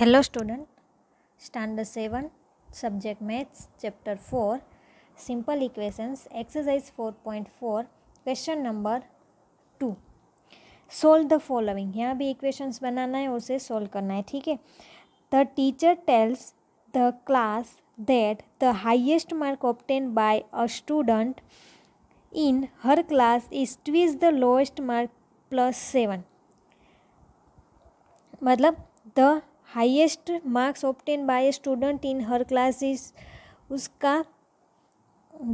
Hello student standard seven subject maths chapter four simple equations exercise four point four question number two solve the following यहाँ भी equations बनाना है उसे solve करना है ठीक है the teacher tells the class that the highest mark obtained by a student in her class is twice the lowest mark plus seven मतलब the highest marks obtained by student in her classes उसका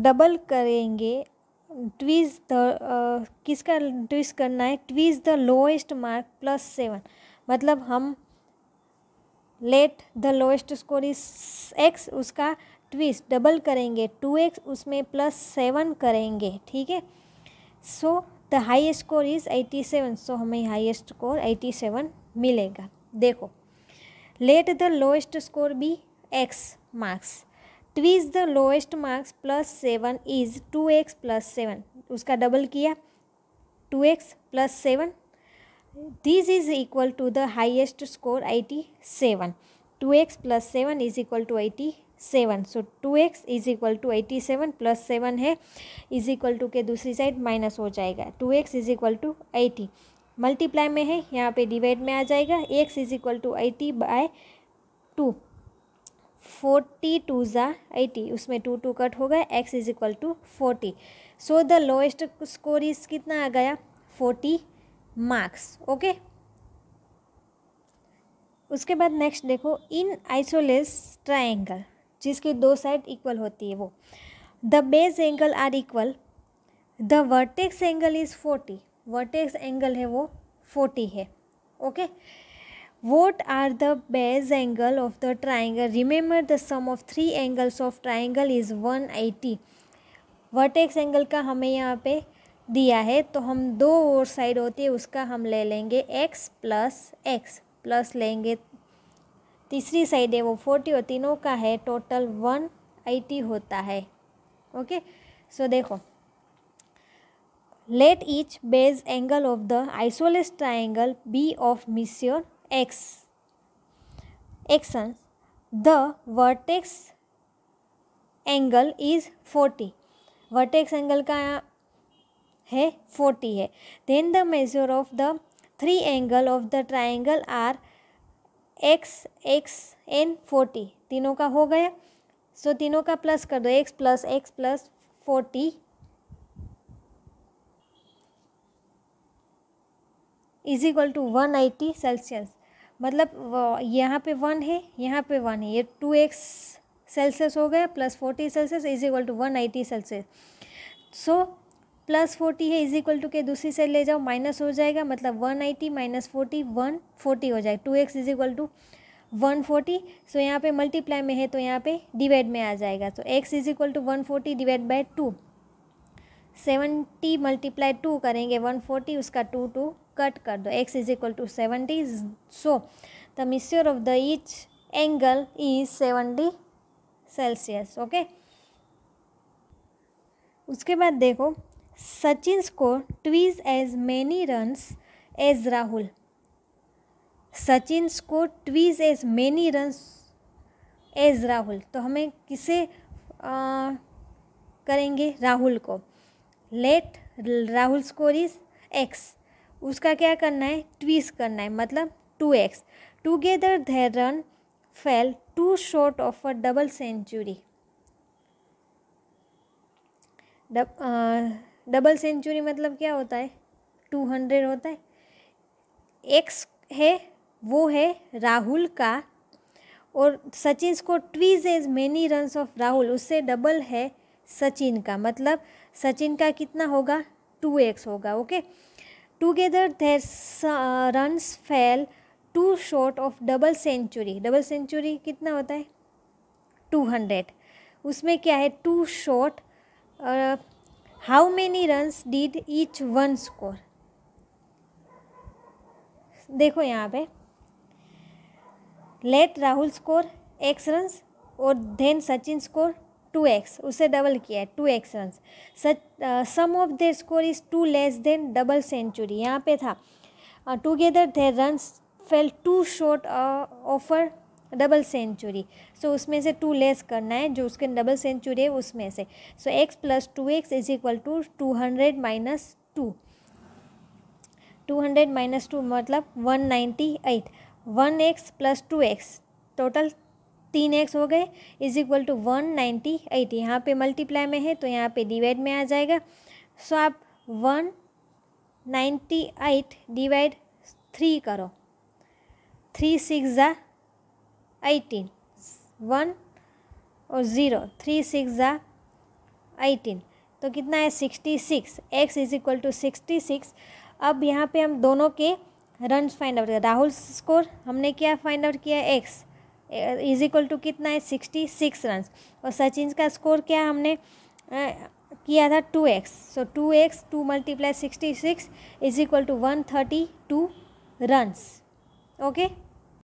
double करेंगे twice the uh, किसका twice करना है twice the lowest mark plus seven मतलब हम let the lowest score is x उसका twice double करेंगे टू एक्स उसमें प्लस सेवन करेंगे ठीक है so the highest score is eighty seven so हमें हाईएस्ट स्कोर एटी सेवन मिलेगा देखो let the lowest score be X marks twice the lowest marks plus seven is two X plus seven उसका double किया two X plus seven this is equal to the highest score eighty seven two X plus seven is equal to eighty seven so two x is equal to eighty seven plus seven है is equal to के दूसरी side minus हो जाएगा two x is equal to eighty multiply में है यहाँ पे divide में आ जाएगा X is equal to eighty by two forty two ज़ा एटी उसमें टू टू कट हो गया X is equal to forty so the lowest score is कितना आ गया फोर्टी मार्क्स ओके उसके बाद नेक्स्ट देखो इन आइसोलेस ट्राइंगल जिसकी दो साइड इक्वल होती है वो the base angle are equal the vertex angle is forty vertex angle है वो फोर्टी है okay what are the base angle of the triangle remember the sum of three angles of triangle is one eighty vertex angle का हमें यहाँ पे दिया है तो हम दो और साइड होती है उसका हम ले लेंगे एक्स प्लस एक्स प्लस लेंगे तीसरी साइड है वो फोर्टी और तीनों का है टोटल वन एटी होता है ओके सो देखो Let each base angle of the isosceles triangle be of measure x. Actions. The vertex angle is 40. Vertex angle का है 40 है. Then the measure of the three angle of the triangle are x, x and 40. तीनों का हो गया. सो so, तीनों का plus कर दो x plus X plus forty is equal to one eighty Celsius मतलब यहाँ पे वन है यहाँ पे वन है ये टू एक्स सेल्सियस हो गया plus forty Celsius is equal to one eighty Celsius so plus forty है इज इक्वल टू के दूसरी से ले जाओ माइनस हो जाएगा मतलब one eighty minus forty one forty हो जाएगा two x is equal to one forty so यहाँ पे मल्टीप्लाई में है तो यहाँ पे डिवाइड में आ जाएगा तो X is equal to one forty divide by two seventy multiply two करेंगे वन फोर्टी उसका टू टू कट कर दो X is equal to seventy so the measure of the each angle is seventy Celsius okay उसके बाद देखो Sachin score twice as many runs as Rahul Sachin score twice as many runs as Rahul तो हमें किसे आ, करेंगे राहुल को let Rahul score is x उसका क्या करना है ट्वीस करना है मतलब two x together the run fell two short of a double century double century मतलब क्या होता है टू हंड्रेड होता है एक्स है वो है राहुल का और Sachin score twice as many runs of Rahul उससे डबल है सचिन का मतलब सचिन का कितना होगा टू एक्स होगा okay together their runs fell two short of double century double century कितना होता है टू हंड्रेड उसमें क्या है two short how many runs did each one score देखो यहाँ पे let Rahul score x runs और then Sachin score two x उसे डबल किया है two x run such sum of their score is two less than double century यहाँ पे था together their run fell two short of a double century so उसमें से to less करना है जो उसके डबल सेंचुरी है उसमें से so x plus two x is equal to two hundred minus two two hundred minus two मतलब one ninety eight one x plus two x total तीन एक्स हो गए is equal to one ninety eight यहाँ पर multiply में है तो यहाँ पे डिवाइड में आ जाएगा सो आप one ninety eight divide three करो थ्री सिक्स ज़ा एटीन वन और ज़ीरो थ्री सिक्स ज़ा एटीन तो कितना है sixty six x is equal to sixty six अब यहाँ पे हम दोनों के run find out Rahul score हमने क्या फाइंड आउट किया एक्स इज इक्वल टू कितना है सिक्सटी सिक्स रन और सचिन का स्कोर क्या हमने किया था two x so two x two multiply sixty six is equal to one thirty two runs okay